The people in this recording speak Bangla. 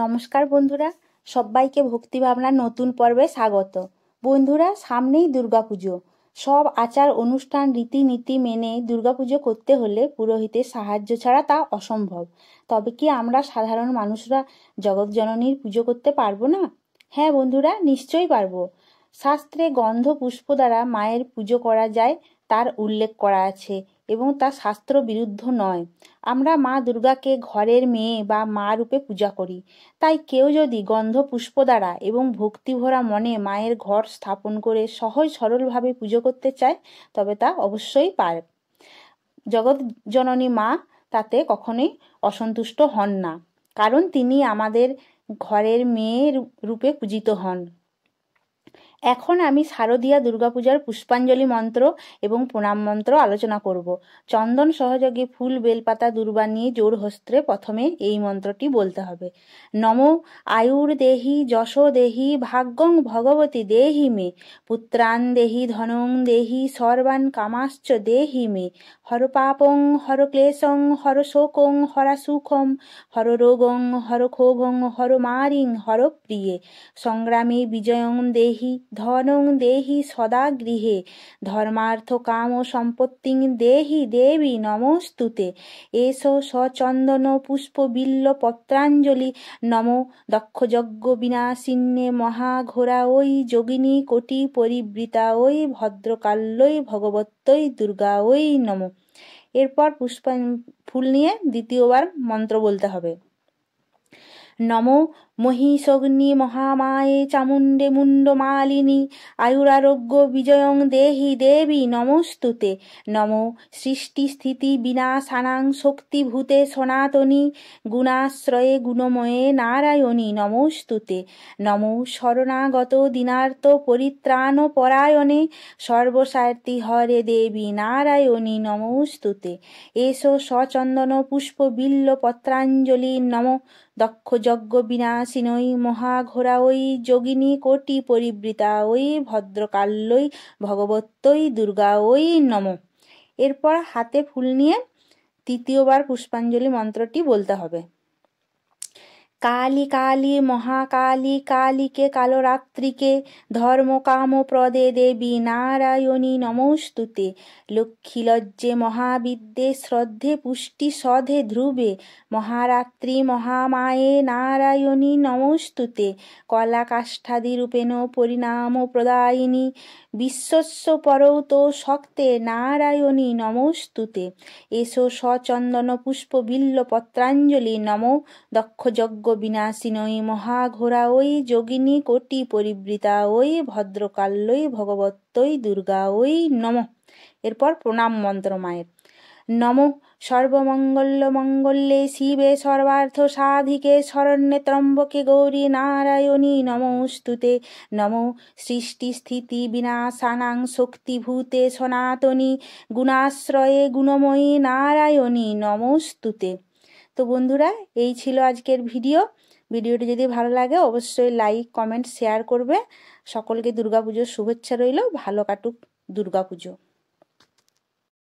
নমস্কার বন্ধুরা সবাইকে ভক্তি ভাবনার নতুন পর্বে স্বাগত বন্ধুরা সামনেই দুর্গাপুজো সব আচার অনুষ্ঠান রীতিনীতি মেনে দুর্গাপুজো করতে হলে পুরোহিতের সাহায্য ছাড়া তা অসম্ভব তবে কি আমরা সাধারণ মানুষরা জগৎজননীর পুজো করতে পারবো না হ্যাঁ বন্ধুরা নিশ্চয়ই পারবো শাস্ত্রে গন্ধ পুষ্প দ্বারা মায়ের পুজো করা যায় তার উল্লেখ করা আছে এবং তা শাস্ত্র বিরুদ্ধ নয় আমরা মা দুর্গাকে ঘরের মেয়ে বা মা রূপে পূজা করি তাই কেউ যদি গন্ধ পুষ্প দ্বারা এবং ভক্তিভরা মনে মায়ের ঘর স্থাপন করে সহজ সরলভাবে পুজো করতে চায় তবে তা অবশ্যই পার জগৎ জননী মা তাতে কখনোই অসন্তুষ্ট হন না কারণ তিনি আমাদের ঘরের মেয়ের রূপে পূজিত হন এখন আমি শারদীয়া দুর্গাপূজার পুষ্পাঞ্জলি মন্ত্র এবং প্রণাম মন্ত্র আলোচনা করব চন্দন সহযোগে ফুল বেলপাতা দুর্বা নিয়ে জোর হস্ত্রে প্রথমে এই মন্ত্রটি বলতে হবে নম আয়ুর দেহি যশো দেহি ভাগ্যং ভগবতী দেহি মে পুত্রান দেহি ধনং দেহি সর্বান কামাশ্চ দেহি মে হর পাপং হর ক্লেশং হর শোকং হরা সুখম হর রোগং হর ক্ষোভং হর মারিং হর প্রিয়ে সংগ্রামে বিজয়ং দেহি ধনং দেহি সদা গৃহে ধর্মার্থ কাম ও সম্পত্তিং দেহি দেবী নমস্তুতে এসো সচন্দন পুষ্প বিল্ল পত্রাঞ্জলি নম দক্ষযজ্ঞ মহা মহাঘোরা ওই যোগিনী কোটি পরিবৃতা ওই ভদ্রকাল্যই ভগবত্যই দুর্গা ওই নম এরপর পুষ্পা ফুল নিয়ে দ্বিতীয়বার মন্ত্র বলতে হবে নমো মহিষগ্নি মহামায়ে চামুণ্ডে মুণ্ডমালিনী আয়ুরারোগ্য বিজয়ং দেহি দেবী নমস্তুতে নম সৃষ্টিস্থিতি বিনাশানাং শক্তিভূতে সনাতনী গুণাশ্রয়ে গুণময়ে নারায়ণী নমস্তুতে নম শরণাগত দিনার্ত পরিত্রাণ পরায়ণে সর্বসার্থী হরে দেবী নারায়ণী নমস্তুতে এসো সচন্দন পুষ্প বিল্ল পত্রাঞ্জলি নম দক্ষ যজ্ঞ বিনাশ হাসিনৈ মহাঘোরা ওই যোগিনী কোটি পরিবৃতা ওই ভদ্রকাল্যই ভগবত্যই দুর্গা ওই নম এরপর হাতে ফুল নিয়ে তৃতীয়বার পুষ্পাঞ্জলি মন্ত্রটি বলতে হবে কালী কালী মহাকালী কালীকে কালরাত্রিকে ধর্মকাম প্রদে দেবী নারায়ণী নমস্তুতে লক্ষ্মী লজ্জে মহাবিদ্যে শ্রদ্ধে পুষ্টি সধে ধ্রুবে মহারাত্রি মহামায়ে নারায়ণী নমস্তুতে কলাকাষ্ঠাদিরূপেণ পরিণাম প্রদায়িনী বিশ্বস্য পরৌত শক্তে নারায়ণী নমস্তুতে এসো সচন্দন পুষ্প বিল্ল পত্রাঞ্জলি নম দক্ষযজ্ঞ বিনাশিনৈ মহাঘোরা ওই যোগিনী কোটি পরিবৃতা ওই ভদ্রকাল্যই ভগবতই দুর্গা ওই নম এরপর প্রণাম মন্ত্র মায়ের নম সর্বমঙ্গল্য মঙ্গল্যে শিবে সর্বার্থ সাধিকে শরণ্যে ত্রম্বকে গৌরী নারায়ণী স্তুতে নম সৃষ্টি স্থিতি বিনাশানাং শক্তিভূতে সনাতনী গুণাশ্রয়ে গুণময়ী নারায়ণী স্তুতে তো বন্ধুরা এই ছিল আজকের ভিডিও ভিডিওটি যদি ভালো লাগে অবশ্যই লাইক কমেন্ট শেয়ার করবে সকলকে দুর্গাপুজোর শুভেচ্ছা রইল ভালো কাটুক দুর্গাপুজো